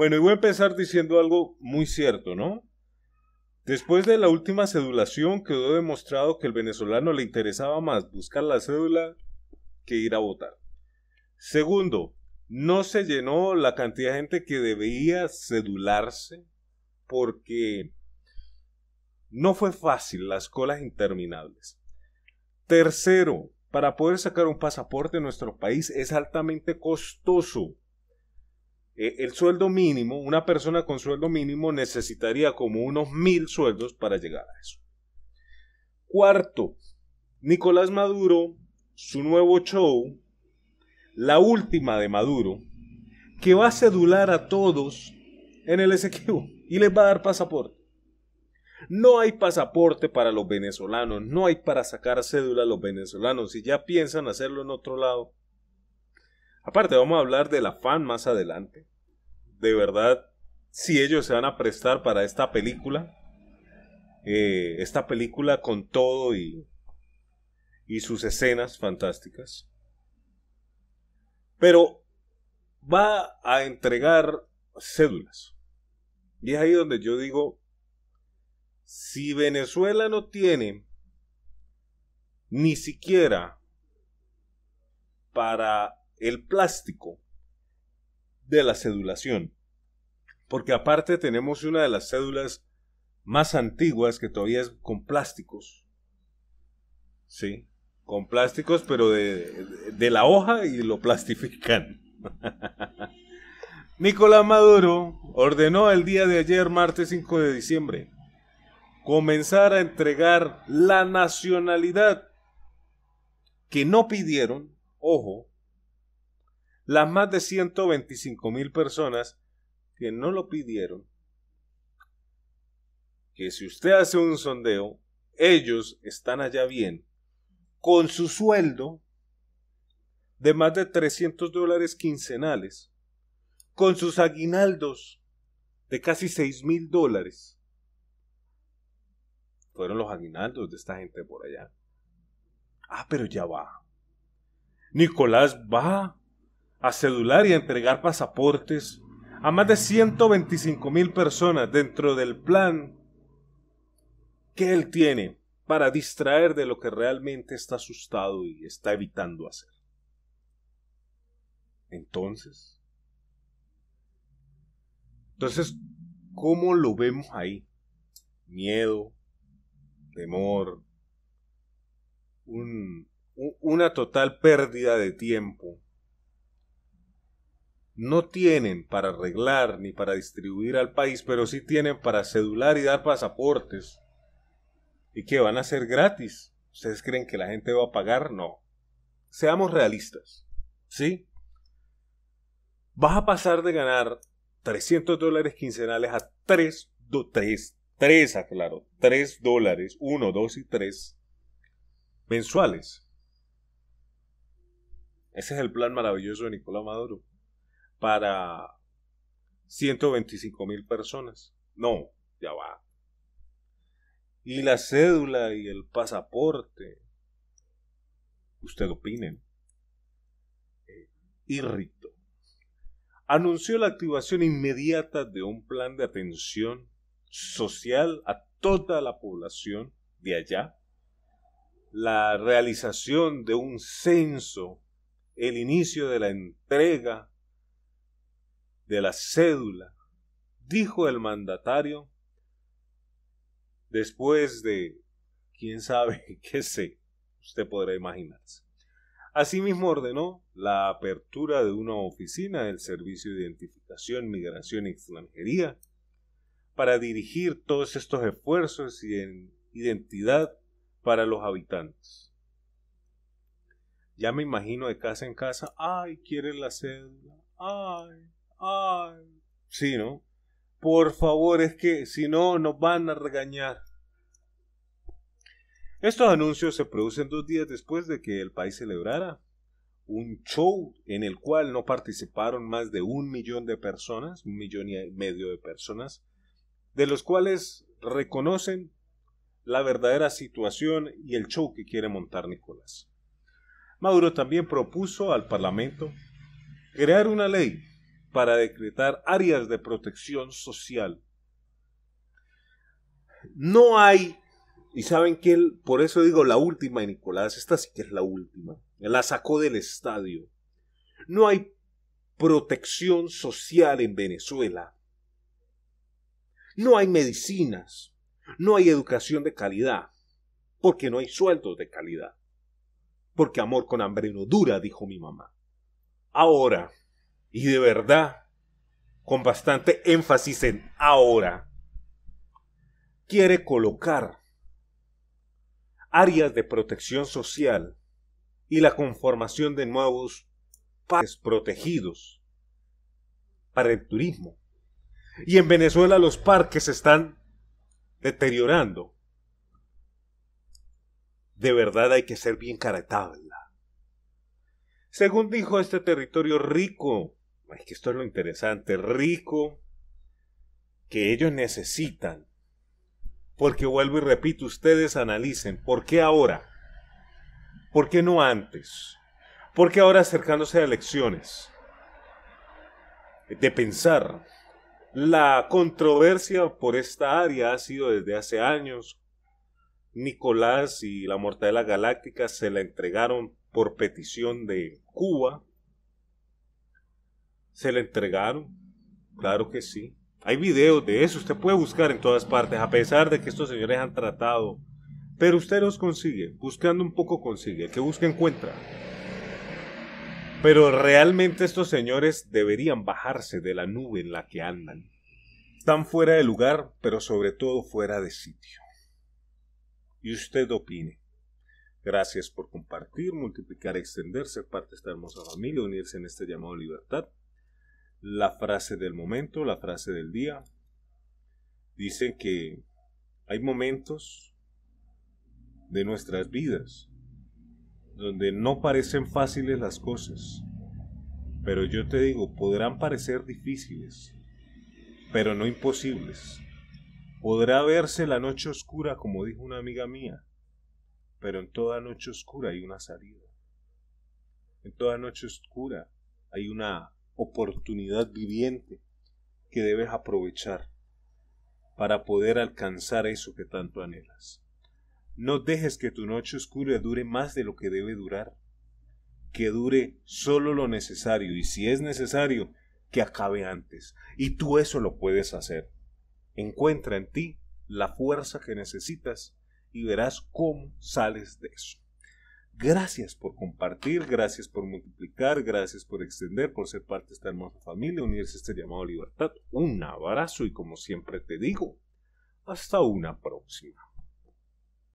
Bueno, y voy a empezar diciendo algo muy cierto, ¿no? Después de la última cedulación quedó demostrado que el venezolano le interesaba más buscar la cédula que ir a votar. Segundo, no se llenó la cantidad de gente que debía cedularse porque no fue fácil las colas interminables. Tercero, para poder sacar un pasaporte en nuestro país es altamente costoso. Eh, el sueldo mínimo, una persona con sueldo mínimo necesitaría como unos mil sueldos para llegar a eso. Cuarto, Nicolás Maduro, su nuevo show, la última de Maduro, que va a cedular a todos en el Esequibo y les va a dar pasaporte. No hay pasaporte para los venezolanos, no hay para sacar cédula a los venezolanos. Si ya piensan hacerlo en otro lado, Aparte, vamos a hablar del afán más adelante. De verdad, si ellos se van a prestar para esta película, eh, esta película con todo y, y sus escenas fantásticas. Pero va a entregar cédulas. Y es ahí donde yo digo, si Venezuela no tiene ni siquiera para el plástico de la cedulación. Porque aparte tenemos una de las cédulas más antiguas que todavía es con plásticos. Sí, con plásticos, pero de, de la hoja y lo plastifican. Nicolás Maduro ordenó el día de ayer, martes 5 de diciembre, comenzar a entregar la nacionalidad que no pidieron, ojo, las más de 125 mil personas que no lo pidieron, que si usted hace un sondeo, ellos están allá bien, con su sueldo de más de 300 dólares quincenales, con sus aguinaldos de casi 6 mil dólares. Fueron los aguinaldos de esta gente por allá. Ah, pero ya va. Nicolás va a celular y a entregar pasaportes a más de 125 mil personas dentro del plan que él tiene para distraer de lo que realmente está asustado y está evitando hacer. Entonces, entonces, ¿cómo lo vemos ahí? Miedo, temor, una total pérdida de tiempo no tienen para arreglar ni para distribuir al país, pero sí tienen para cedular y dar pasaportes. Y que van a ser gratis. ¿Ustedes creen que la gente va a pagar? No. Seamos realistas. ¿Sí? Vas a pasar de ganar 300 dólares quincenales a 3, 3, 3, aclaro, 3 dólares, 1, 2 y 3 mensuales. Ese es el plan maravilloso de Nicolás Maduro para 125 mil personas. No, ya va. Y la cédula y el pasaporte. Usted opinen. Eh, irrito. Anunció la activación inmediata de un plan de atención social a toda la población de allá, la realización de un censo, el inicio de la entrega de la cédula, dijo el mandatario después de quién sabe qué sé, usted podrá imaginarse. Asimismo ordenó la apertura de una oficina del Servicio de Identificación, Migración y Extranjería para dirigir todos estos esfuerzos y en identidad para los habitantes. Ya me imagino de casa en casa, ay, quieren la cédula, ay, Ay. Sí, ¿no? Por favor, es que si no, nos van a regañar. Estos anuncios se producen dos días después de que el país celebrara un show en el cual no participaron más de un millón de personas, un millón y medio de personas, de los cuales reconocen la verdadera situación y el show que quiere montar Nicolás. Maduro también propuso al Parlamento crear una ley para decretar áreas de protección social. No hay, y saben que él, por eso digo la última de Nicolás, esta sí que es la última, la sacó del estadio. No hay protección social en Venezuela. No hay medicinas, no hay educación de calidad, porque no hay sueldos de calidad. Porque amor con hambre no dura, dijo mi mamá. Ahora, y de verdad, con bastante énfasis en ahora, quiere colocar áreas de protección social y la conformación de nuevos parques protegidos para el turismo. Y en Venezuela los parques están deteriorando. De verdad hay que ser bien caretabla. Según dijo este territorio rico que esto es lo interesante, rico que ellos necesitan. Porque vuelvo y repito, ustedes analicen, ¿por qué ahora? ¿Por qué no antes? ¿Por qué ahora acercándose a elecciones? De pensar, la controversia por esta área ha sido desde hace años. Nicolás y la Mortadela Galáctica se la entregaron por petición de Cuba, se le entregaron, claro que sí. Hay videos de eso, usted puede buscar en todas partes, a pesar de que estos señores han tratado. Pero usted los consigue, buscando un poco consigue, que busque encuentra. Pero realmente estos señores deberían bajarse de la nube en la que andan. Están fuera de lugar, pero sobre todo fuera de sitio. Y usted opine. Gracias por compartir, multiplicar, extenderse parte de esta hermosa familia, unirse en este llamado libertad la frase del momento, la frase del día. Dicen que hay momentos de nuestras vidas donde no parecen fáciles las cosas. Pero yo te digo, podrán parecer difíciles, pero no imposibles. Podrá verse la noche oscura, como dijo una amiga mía, pero en toda noche oscura hay una salida. En toda noche oscura hay una oportunidad viviente que debes aprovechar para poder alcanzar eso que tanto anhelas. No dejes que tu noche oscura dure más de lo que debe durar, que dure solo lo necesario y si es necesario, que acabe antes. Y tú eso lo puedes hacer. Encuentra en ti la fuerza que necesitas y verás cómo sales de eso. Gracias por compartir, gracias por multiplicar, gracias por extender, por ser parte de esta hermosa familia, unirse a este llamado libertad. Un abrazo y como siempre te digo, hasta una próxima.